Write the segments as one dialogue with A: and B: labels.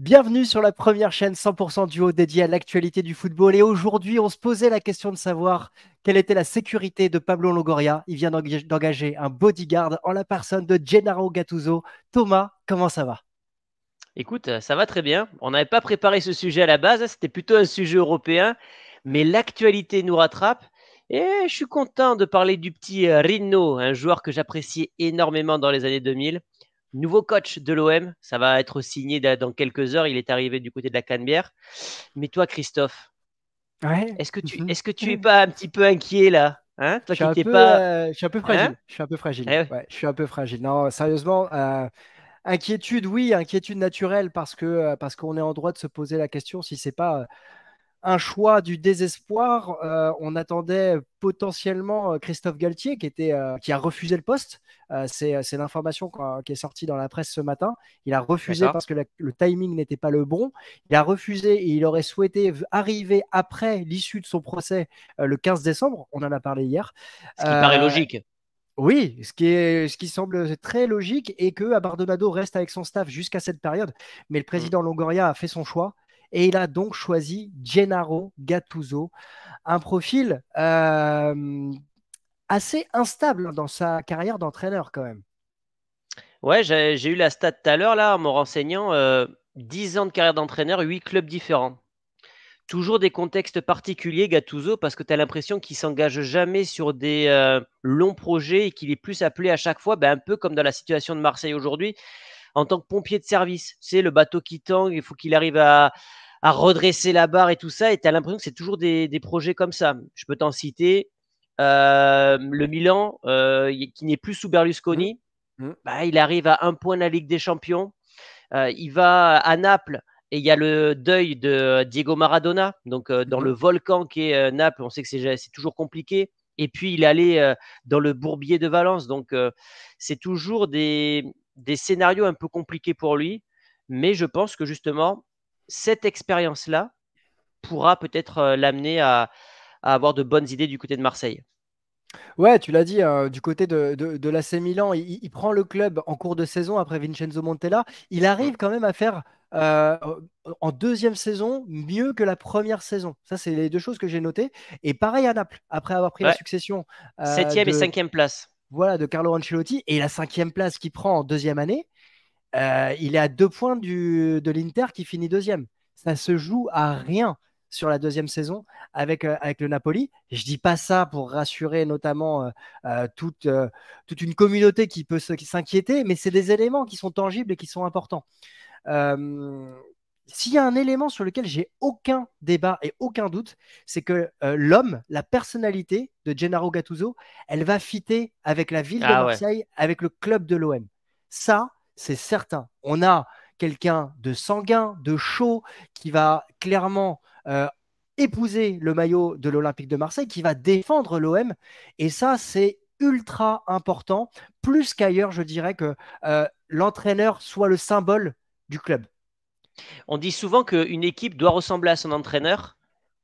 A: Bienvenue sur la première chaîne 100% duo dédiée à l'actualité du football. Et aujourd'hui, on se posait la question de savoir quelle était la sécurité de Pablo Logoria. Il vient d'engager un bodyguard en la personne de Gennaro Gattuso. Thomas, comment ça va
B: Écoute, ça va très bien. On n'avait pas préparé ce sujet à la base, hein. c'était plutôt un sujet européen, mais l'actualité nous rattrape. Et je suis content de parler du petit euh, Rino, un joueur que j'appréciais énormément dans les années 2000. Nouveau coach de l'OM, ça va être signé dans quelques heures. Il est arrivé du côté de la Canebière. Mais toi, Christophe, est-ce que tu, n'es mhm. es pas un petit peu inquiet là hein je, suis pas... Euh,
A: je suis un peu hein fragile. je suis un peu fragile. Eh je suis un peu fragile. Non, sérieusement. Euh, inquiétude, oui, inquiétude naturelle parce que euh, parce qu'on est en droit de se poser la question si c'est pas un choix du désespoir. Euh, on attendait potentiellement euh, Christophe Galtier, euh, qui, a refusé le poste. c'est l'information qui est sortie dans la presse ce matin. Il a refusé parce que le timing n'était pas le bon. Il a refusé et il aurait souhaité arriver après l'issue de son procès le 15 décembre. On en a parlé hier. Ce qui paraît logique. Oui, ce qui, semble très logique est que Abardonado reste avec son staff jusqu'à cette période. Mais le président Longoria a fait son choix et il a donc choisi Gennaro Gattuso, un profil euh, assez instable dans sa carrière d'entraîneur
B: quand même. Ouais, j'ai eu la stat tout à l'heure là en me renseignant, euh, Dix 10 ans de carrière d'entraîneur, 8 clubs différents. Toujours des contextes particuliers, Gattuso, parce que tu as l'impression qu'il s'engage jamais sur des euh, longs projets et qu'il est plus appelé à chaque fois, ben, un peu comme dans la situation de Marseille aujourd'hui en tant que pompier de service. C'est le bateau qui tangue, il faut qu'il arrive à, redresser la barre et tout ça. Et tu as l'impression que c'est toujours des, projets comme ça. Je peux t'en citer. Euh, le Milan, euh, qui n'est plus sous Berlusconi, mmh. Mmh. Bah, il arrive à un point de la Ligue des Champions. Euh, il va à Naples et il y a le deuil de Diego Maradona. Donc, dans mmh. le volcan qui est Naples, on sait que c'est toujours compliqué. Et puis, il est allé dans le bourbier de Valence. Donc, c'est toujours des, des scénarios un peu compliqués pour lui, mais je pense que justement, cette expérience-là pourra peut-être euh, l'amener à, avoir de bonnes idées du côté de Marseille.
A: Ouais, tu l'as dit, hein, du côté de, de, de l'AC Milan, il, prend le club en cours de saison après Vincenzo Montella. Il arrive quand même à faire euh, en deuxième saison mieux que la première saison. Ça, c'est les deux choses que j'ai notées. Et pareil à Naples, après avoir pris la succession. Euh, Septième et cinquième place voilà, de Carlo Ancelotti et la cinquième place qu'il prend en deuxième année, euh, il est à deux points du, de l'Inter qui finit deuxième. Ça se joue à rien sur la deuxième saison avec, euh, avec le Napoli. Je ne dis pas ça pour rassurer notamment euh, toute, toute une communauté qui peut s'inquiéter, mais c'est des éléments qui sont tangibles et qui sont importants s'il y a un élément sur lequel j'ai aucun débat et aucun doute, c'est que euh, l'homme, la personnalité de Gennaro Gattuso, elle va fitter avec la ville de ah Marseille, avec le club de l'OM. Ça, c'est certain. On a quelqu'un de sanguin, de chaud, qui va clairement euh, épouser le maillot de l'Olympique de Marseille, qui va défendre l'OM. Et ça, c'est ultra important, plus qu'ailleurs, je dirais que euh, l'entraîneur soit le symbole du club.
B: On dit souvent qu'une équipe doit ressembler à son entraîneur.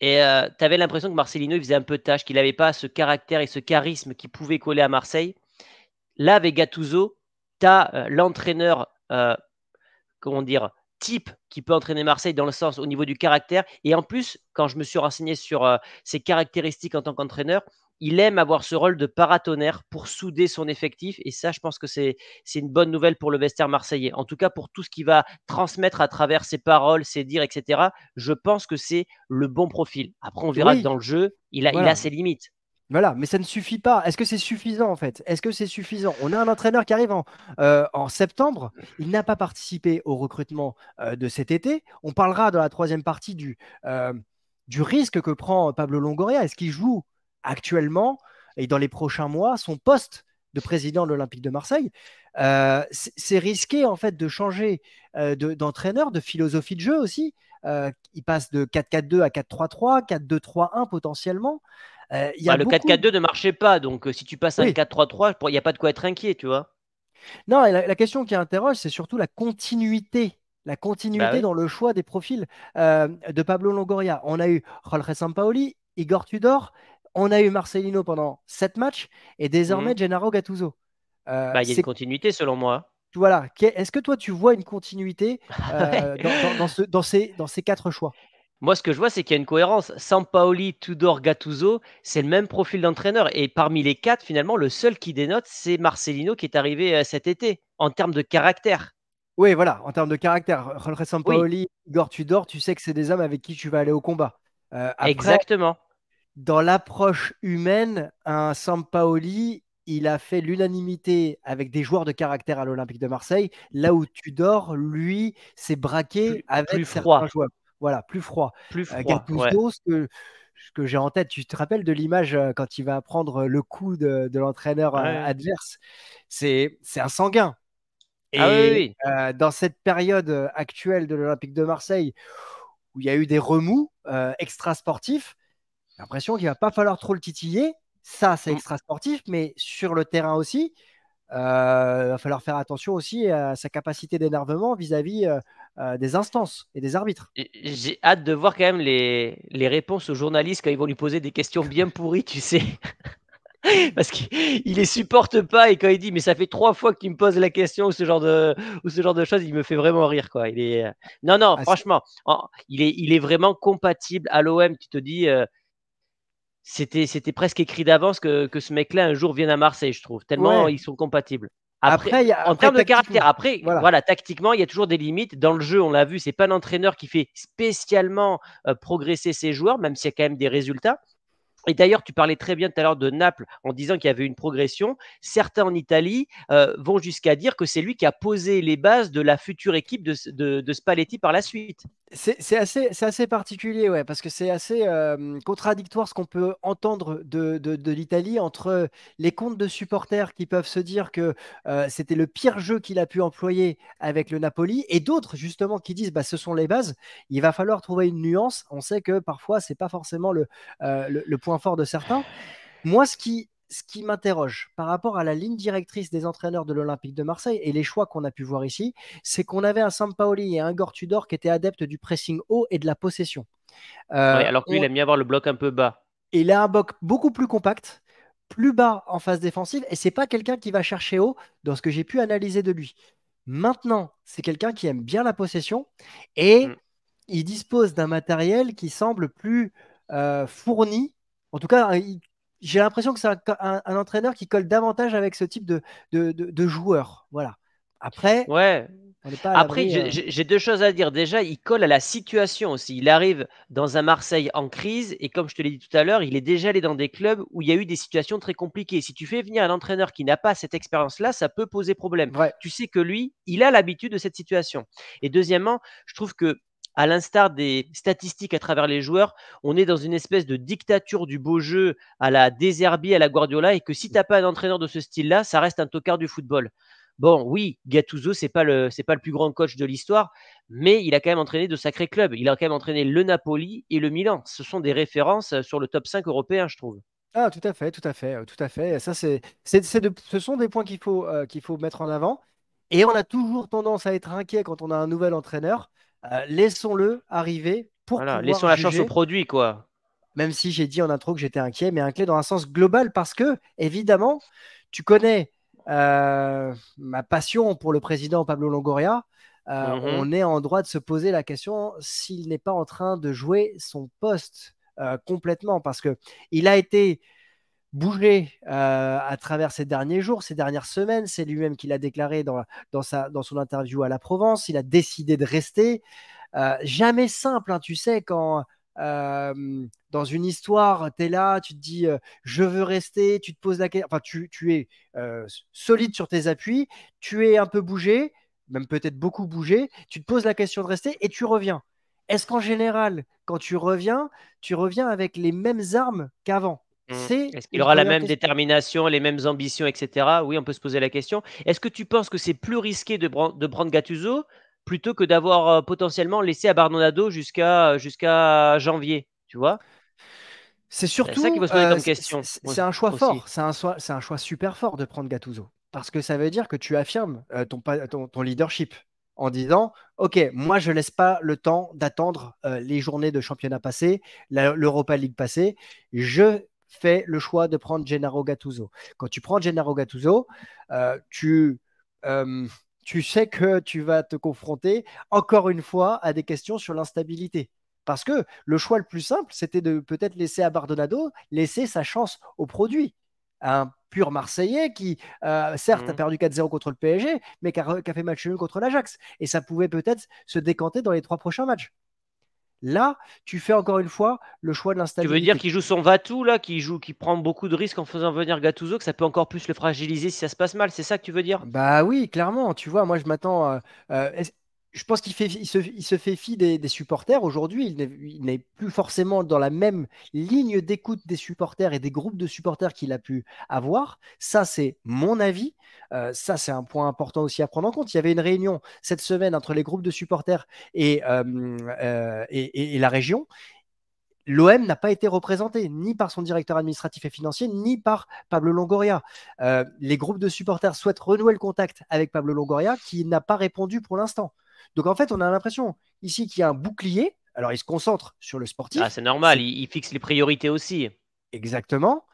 B: Et euh, tu avais l'impression que Marcelino il faisait un peu tâche, qu'il n'avait pas ce caractère et ce charisme qui pouvaient coller à Marseille. Là, avec Gattuso, tu as euh, l'entraîneur, euh, comment dire, type qui peut entraîner Marseille dans le sens au niveau du caractère. Et en plus, quand je me suis renseigné sur ses caractéristiques en tant qu'entraîneur, il aime avoir ce rôle de paratonnerre pour souder son effectif. Et ça, je pense que c'est une bonne nouvelle pour le Vester marseillais. En tout cas, pour tout ce qu'il va transmettre à travers ses paroles, ses dires, etc. Je pense que c'est le bon profil. Après, on verra que dans le jeu, il a, il a ses limites.
A: Voilà, mais ça ne suffit pas. Est-ce que c'est suffisant en fait Est-ce que c'est suffisant On a un entraîneur qui arrive en, euh, en septembre. Il n'a pas participé au recrutement euh, de cet été. On parlera dans la troisième partie du, euh, du risque que prend Pablo Longoria. Est-ce qu'il joue actuellement et dans les prochains mois son poste de président de l'Olympique de Marseille. Euh, c'est risqué en fait de changer euh, d'entraîneur, de, philosophie de jeu aussi. Euh, il passe de 4-4-2 à 4-3-3, 4-2-3-1 potentiellement.
B: Y a bah, Le 4-4-2 ne marchait pas, donc si tu passes à 4-3-3, il n'y a pas de quoi être inquiet, tu vois.
A: Non, la, question qui interroge, c'est surtout la continuité. La continuité bah dans le choix des profils de Pablo Longoria. On a eu Jorge Sampaoli, Igor Tudor, on a eu Marcelino pendant sept matchs et désormais mhm. Gennaro Gattuso. Euh,
B: bah, il y a une continuité selon moi.
A: Voilà. Est-ce que toi, tu vois une continuité euh, dans, ces, dans quatre choix
B: moi, ce que je vois, c'est qu'il y a une cohérence. Sampaoli, Tudor, Gattuso, c'est le même profil d'entraîneur. Et parmi les quatre, finalement, le seul qui dénote, c'est Marcelino qui est arrivé euh, cet été, en termes de caractère.
A: Oui, voilà, en termes de caractère. Jorge Sampaoli, Igor Tudor, tu sais que c'est des hommes avec qui tu vas aller au combat. Exactement dans l'approche humaine, un Sampaoli, il a fait l'unanimité avec des joueurs de caractère à l'Olympique de Marseille. Là où tu dors, lui, s'est braqué avec plus certains froid. joueurs. Voilà, plus froid. Plus euh, froid. Gattuso, ouais. ce que, j'ai en tête, tu te rappelles de l'image euh, quand il va prendre le coup de, l'entraîneur euh, adverse C'est un sanguin. Ah Et dans cette période actuelle de l'Olympique de Marseille, où il y a eu des remous extrasportifs, extra-sportifs, j'ai l'impression qu'il va pas falloir trop le titiller. Ça, c'est mm. extra sportif, mais sur le terrain aussi, il euh, va falloir faire attention aussi à sa capacité d'énervement vis-à-vis euh, euh, des instances
B: et des arbitres. J'ai hâte de voir quand même les, les, réponses aux journalistes quand ils vont lui poser des questions bien pourries, tu sais. Parce qu'il les supporte pas et quand il dit mais ça fait trois fois que tu me poses la question ou ce genre de ou ce genre de choses, il me fait vraiment rire quoi. Il est non non ah, franchement, il est il est vraiment compatible à l'OM. Tu te dis c'était, presque écrit d'avance que, ce mec-là un jour vienne à Marseille, je trouve. Tellement ils sont compatibles. Après, en termes de caractère, après, voilà. tactiquement, il y a toujours des limites. Dans le jeu, on l'a vu, c'est pas l'entraîneur qui fait spécialement euh, progresser ses joueurs, même s'il y a quand même des résultats. Et d'ailleurs, tu parlais très bien tout à l'heure de Naples en disant qu'il y avait une progression. Certains en Italie euh, vont jusqu'à dire que c'est lui qui a posé les bases de la future équipe de Spalletti par la suite.
A: C'est assez, assez particulier, ouais, parce que c'est assez contradictoire ce qu'on peut entendre de, de, l'Italie entre les comptes de supporters qui peuvent se dire que c'était le pire jeu qu'il a pu employer avec le Napoli et d'autres justement qui disent bah, ce sont les bases. Il va falloir trouver une nuance. On sait que parfois ce n'est pas forcément le, le point fort de certains. Moi, ce qui ce qui m'interroge par rapport à la ligne directrice des entraîneurs de l'Olympique de Marseille et les choix qu'on a pu voir ici, c'est qu'on avait un Sampaoli et un Gortudor qui étaient adeptes du pressing haut et de la possession.
B: Euh, alors qu'il lui, il aime bien avoir le bloc un peu bas. Il
A: a un bloc beaucoup plus compact, plus bas en phase défensive, et c'est pas quelqu'un qui va chercher haut dans ce que j'ai pu analyser de lui. Maintenant, c'est quelqu'un qui aime bien la possession et mm. il dispose d'un matériel qui semble plus euh, fourni en tout cas, j'ai l'impression que c'est un, entraîneur qui colle davantage avec ce type de, de, de, de joueur. Voilà. Après,
B: ouais. Après, euh, j'ai deux choses à dire. Déjà, il colle à la situation aussi. Il arrive dans un Marseille en crise et comme je te l'ai dit tout à l'heure, il est déjà allé dans des clubs où il y a eu des situations très compliquées. Si tu fais venir un entraîneur qui n'a pas cette expérience-là, ça peut poser problème. Tu sais que lui, il a l'habitude de cette situation. Et deuxièmement, je trouve que à l'instar des statistiques à travers les joueurs, on est dans une espèce de dictature du beau jeu à la désherbie, à la Guardiola, et que si mm. tu n'as pas un entraîneur de ce style-là, ça reste un tocard du football. Bon, oui, Gattuso, c'est pas le pas le plus grand coach de l'histoire, mais il a quand même entraîné de sacrés clubs. Il a quand même entraîné le Napoli et le Milan. Ce sont des références euh, sur le top 5 européen, je trouve.
A: Ah, tout à fait, tout à fait, euh, tout à fait. Ça, ce sont des points qu'il faut, euh, qu'il faut mettre en avant. Et on a toujours tendance à être inquiet quand on a un nouvel entraîneur. Euh, laissons-le arriver pour voilà, laissons la chance au
B: produit quoi.
A: Même si j'ai dit en intro que j'étais inquiet, mais clé dans un sens global parce que évidemment, tu connais euh, ma passion pour le président Pablo Longoria. Euh, mhm. On est en droit de se poser la question s'il n'est pas en train de jouer son poste complètement parce que il a été bouger euh, à travers ces derniers jours, ces dernières semaines. C'est lui-même qui l'a déclaré dans, sa, dans son interview à La Provence. Il a décidé de rester. Euh, jamais simple, hein, tu sais, quand euh, dans une histoire, tu es là, tu te dis je veux rester, tu te poses la question, enfin, tu es solide sur tes appuis, tu es un peu bougé, même peut-être beaucoup bougé, tu te poses la question de rester et tu reviens. Est-ce qu'en général, quand tu reviens, tu reviens avec les mêmes armes qu'avant Mmh. c'est. Est-ce qu'il aura la même
B: détermination, les mêmes ambitions, etc. Oui, on peut se poser la question. Est-ce que tu penses que c'est plus risqué de, prendre Gattuso plutôt que d'avoir euh, potentiellement laissé à Barnonado jusqu'à euh, jusqu'à janvier Tu vois C'est surtout ça qui va se poser euh, question. C'est un choix fort.
A: C'est un, choix super fort de prendre Gattuso parce que ça veut dire que tu affirmes ton, leadership en disant Ok, moi je ne laisse pas le temps d'attendre les journées de championnat passé, l'Europa League passée. Je fait le choix de prendre Gennaro Gattuso. Quand tu prends Gennaro Gattuso, euh, euh, tu, sais que tu vas te confronter encore une fois à des questions sur l'instabilité. Parce que le choix le plus simple, c'était de peut-être laisser à Bardonado laisser sa chance au produit. Un pur Marseillais qui, euh, certes, a mm. perdu 4-0 contre le PSG, mais qui a, fait match nul contre l'Ajax. Et ça pouvait peut-être se décanter dans les trois prochains matchs. Là, tu fais encore une fois le choix de l'instabilité. Tu
B: veux dire qu'il joue son Vatou, là, qui joue, qui prend beaucoup de risques en faisant venir Gattuso, que ça peut encore plus le fragiliser si ça se passe mal. C'est ça que tu veux dire
A: Bah oui, clairement. Tu vois, moi, je m'attends. Euh, euh, je pense qu'il fait, il se, fait fi des, supporters. Aujourd'hui, il n'est plus forcément dans la même ligne d'écoute des supporters et des groupes de supporters qu'il a pu avoir. Ça, c'est mon avis. Euh, ça, c'est un point important aussi à prendre en compte. Il y avait une réunion cette semaine entre les groupes de supporters et, euh, euh, la région l'OM n'a pas été représenté, ni par son directeur administratif et financier, ni par Pablo Longoria. les groupes de supporters souhaitent renouer le contact avec Pablo Longoria, qui n'a pas répondu pour l'instant. Donc en fait, on a l'impression ici qu'il y a
B: un bouclier. Alors il se concentre sur le sportif. Ah, c'est normal, il, fixe les priorités aussi. Exactement.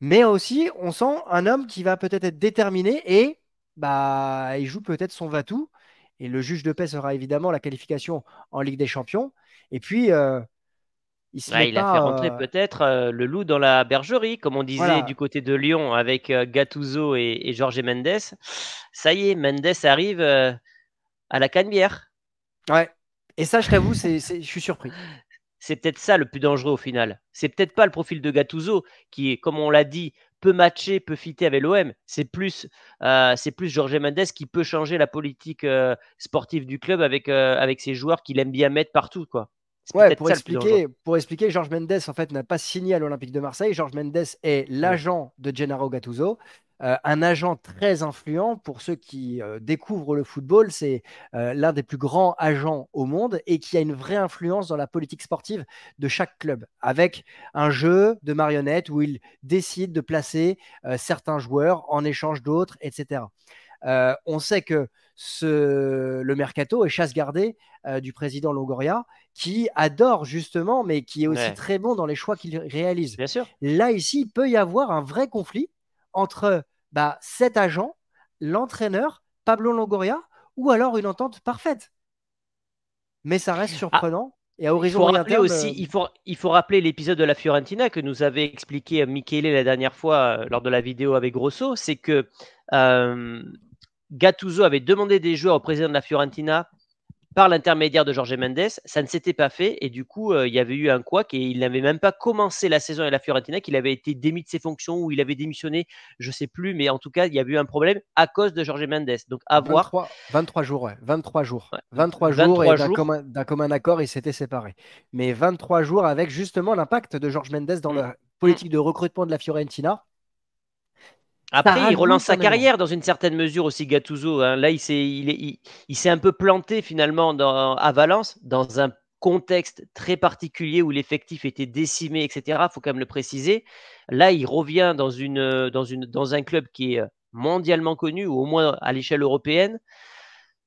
A: Mais aussi, on sent un homme qui va peut-être être déterminé et bah, il joue peut-être son va-tout. Et le juge de paix sera évidemment la qualification en Ligue des Champions. Et puis, euh,
B: il, a fait euh, rentrer peut-être euh, le loup dans la bergerie, comme on disait du côté de Lyon avec Gattuso et, et Jorge Mendes. Ça y est, Mendes arrive à la Canebière. Ouais. Et ça, je t'avoue, je suis surpris. C'est peut-être ça le plus dangereux au final. C'est peut-être pas le profil de Gattuso qui est, comme on l'a dit, peu matcher, peut fitter avec l'OM. C'est plus, euh, c'est plus Jorge Mendes qui peut changer la politique euh, sportive du club avec, euh, avec ses joueurs qu'il aime bien mettre partout, quoi. Ouais, pour, expliquer,
A: pour expliquer, Georges Mendes en fait n'a pas signé à l'Olympique de Marseille. Georges Mendes est l'agent de Gennaro Gattuso euh, un agent très influent pour ceux qui euh, découvrent le football. C'est euh, l'un des plus grands agents au monde et qui a une vraie influence dans la politique sportive de chaque club, avec un jeu de marionnettes où il décide de placer certains joueurs en échange d'autres, etc. on sait que le mercato est chasse gardée du président Longoria, qui adore justement, mais qui est aussi très bon dans les choix qu'il réalise. Là, ici, il peut y avoir un vrai conflit entre bah, cet agent, l'entraîneur, Pablo Longoria, ou alors une entente parfaite. Mais ça reste ah. surprenant.
B: Et à horizon euh, il faut rappeler il, faut, rappeler l'épisode de la Fiorentina que nous avait expliqué Michele la dernière fois euh, lors de la vidéo avec Grosso, c'est que euh, Gattuso avait demandé des joueurs au président de la Fiorentina par l'intermédiaire de Jorge Mendes, ça ne s'était pas fait et du coup, euh, il y avait eu un couac et il n'avait même pas commencé la saison à la Fiorentina, qu'il avait été démis de ses fonctions ou il avait démissionné, je sais plus, mais en tout cas, il y a eu un problème à cause de Jorge Mendes. Donc, à 23,
A: 23 jours, ouais, 23 jours. 23, jours d'un commun, accord, ils s'étaient séparés. Mais 23 jours avec justement l'impact de Jorge Mendes dans mm. la politique de recrutement de la Fiorentina
B: après, il relance sa carrière dans une certaine mesure aussi, Gattuso. Hein. Là, il s'est, il, il, un peu planté finalement à Valence, dans un contexte très particulier où l'effectif était décimé, etc. Il faut quand même le préciser. Là, il revient dans, une, dans, une, dans un club qui est mondialement connu, ou au moins à l'échelle européenne.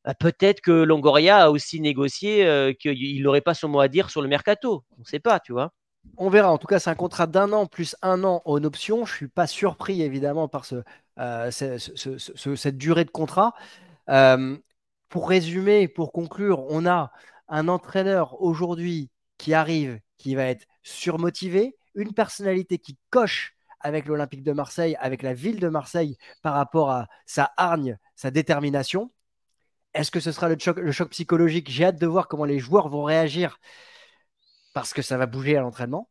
B: Bah, peut-être que Longoria a aussi négocié euh, qu'il n'aurait pas son mot à dire sur le mercato. On ne sait pas, tu vois on verra. En tout cas, c'est un contrat d'un
A: an plus un an en option. Je ne suis pas surpris, évidemment, par euh, cette durée de contrat. Euh, pour résumer, pour conclure, on a un entraîneur aujourd'hui qui arrive, qui va être surmotivé, une personnalité qui coche avec l'Olympique de Marseille, avec la ville de Marseille par rapport à sa hargne, sa détermination. Est-ce que ce sera le choc psychologique J'ai hâte de voir comment les
B: joueurs vont réagir parce que ça va bouger à l'entraînement.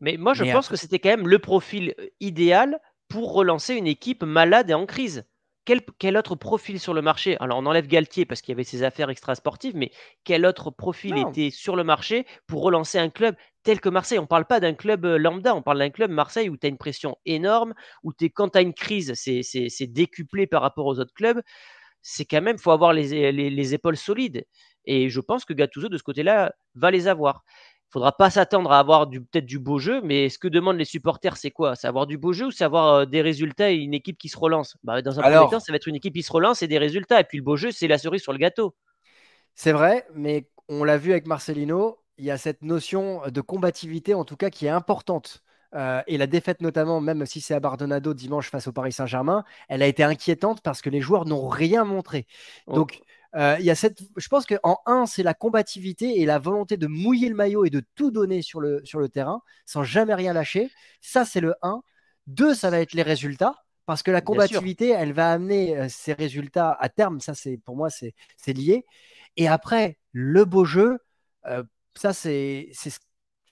B: Mais moi, je pense que c'était quand même le profil euh, idéal pour relancer une équipe malade et en crise. Quel, autre profil sur le marché Alors, on enlève Galtier parce qu'il y avait ses affaires extra-sportives, mais quel autre profil était sur le marché pour relancer un club tel que Marseille On ne parle pas d'un club euh, lambda, on parle d'un club Marseille où tu as une pression énorme, où es, quand tu as une crise, c'est décuplé par rapport aux autres clubs. C'est quand même, faut avoir les épaules solides. Et je pense que Gattuso, de ce côté-là, va les avoir. Il faudra pas s'attendre à avoir peut-être du beau jeu, mais ce que demandent les supporters, c'est quoi C'est avoir du beau jeu ou c'est avoir euh, des résultats et une équipe qui se relance bah, Dans un premier temps, ça va être une équipe qui se relance et des résultats. Et puis le beau jeu, c'est la cerise sur le gâteau.
A: C'est vrai, mais on l'a vu avec Marcelino, il y a cette notion de combativité, en tout cas, qui est importante. Euh, et la défaite notamment, même si c'est à Bardonado dimanche face au Paris Saint-Germain, elle a été inquiétante parce que les joueurs n'ont rien montré. Oh. Donc, euh, je pense qu'en un, c'est la combativité et la volonté de mouiller le maillot et de tout donner sur le, sur le terrain sans jamais rien lâcher. Ça, c'est le 1. deux ça va être les résultats. Parce que la combativité, elle va amener ses euh, résultats à terme. Ça, c'est pour moi, c'est lié. Et après, le beau jeu, euh, ça, c'est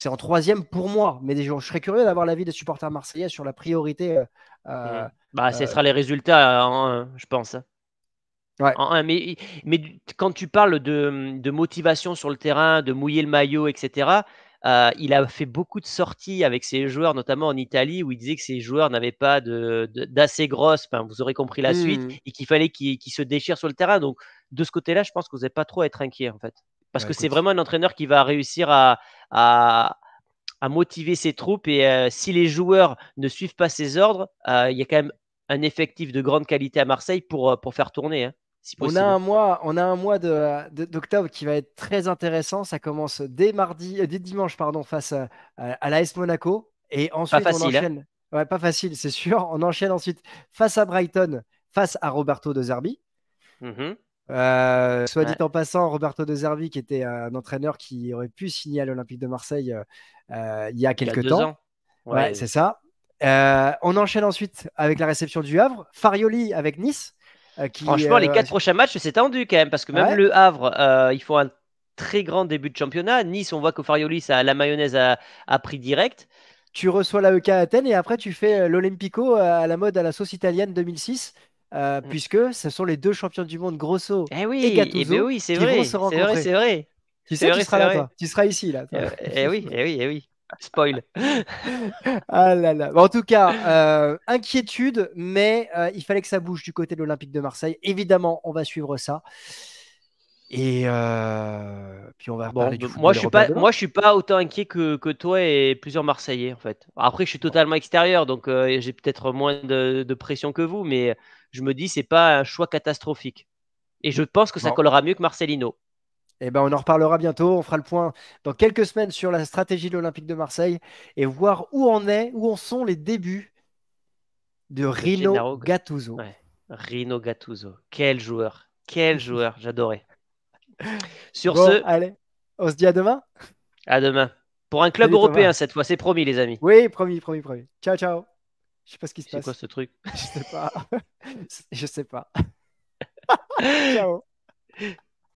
A: en troisième pour moi. Mais je serais curieux d'avoir l'avis des supporters marseillais sur la priorité. Mmh.
B: Bah, ce sera les résultats, hein, je pense mais, mais quand tu parles mmh, de, motivation sur le terrain, de mouiller le maillot, etc., il a fait beaucoup de sorties avec ses joueurs, notamment en Italie, où il disait que ses joueurs n'avaient pas d'assez de, grosse, vous aurez compris la suite, mmh. et qu'il fallait qu'ils se déchirent sur le terrain. Donc, de ce côté-là, je pense que vous n'êtes pas trop à être inquiet, en fait. Parce bah, que c'est vraiment un entraîneur qui va réussir à, à, motiver ses troupes. Et si les joueurs ne suivent pas ses ordres, il y a quand même un effectif de grande qualité à Marseille pour, pour faire tourner. Hein on a un
A: mois, on a un mois d'octobre de, d'octobre qui va être très intéressant. Ça commence dès mardi, euh, dès dimanche pardon, face à, à, l'AS Monaco, et ensuite on hein. enchaîne. Ouais, pas facile, c'est sûr. On enchaîne ensuite face à Brighton, face à Roberto De Zerbi. Mhm. Euh, soit dit en passant, Roberto De Zerbi, qui était un entraîneur qui aurait pu signer à l'Olympique de Marseille euh, il y a quelques temps. Ans. c'est ça. on enchaîne ensuite avec la réception du Havre, Farioli avec Nice. Euh, Franchement, les euh, quatre
B: prochains matchs, c'est tendu quand même, parce que même le Havre, euh, ils font un très grand début de championnat. Nice, on voit que Farioli, ça, la mayonnaise a, pris direct tu
A: reçois l'AEK Athènes et après tu fais l'Olympico à la mode à la sauce italienne 2006. Mm. Puisque ce sont les deux champions du monde, Grosso eh oui, et eh ben oui, qui vrai, C'est vrai, c'est vrai.
B: Tu sais, seras là, toi.
A: Tu seras ici, là. Eh, eh, oui,
B: eh oui, eh oui. Spoil.
A: ah là là. en tout cas, euh, inquiétude, mais euh, il fallait que ça bouge du côté de l'Olympique de Marseille. Évidemment, on va suivre ça.
B: Et euh, puis on va moi je suis pas moi je suis pas autant inquiet que, toi et plusieurs Marseillais en fait. Après je suis totalement extérieur donc j'ai peut-être moins de, pression que vous mais je me dis c'est pas un choix catastrophique. Et je pense que ça collera mieux que Marcelino.
A: Eh ben, on en reparlera bientôt. On fera le point dans quelques semaines sur la stratégie de l'Olympique de Marseille et voir où on est, où en sont les débuts
B: de Rino
A: Gattuso.
B: Rino Gattuso, quel joueur, quel joueur, j'adorais. Sur ce,
A: allez, on se dit à demain.
B: À demain. Pour un club européen cette fois, c'est promis les amis. Oui, promis, promis, promis. Ciao, ciao. Je
A: sais pas ce qui se passe. C'est quoi ce truc Je sais pas.
B: Je sais
A: pas. ciao.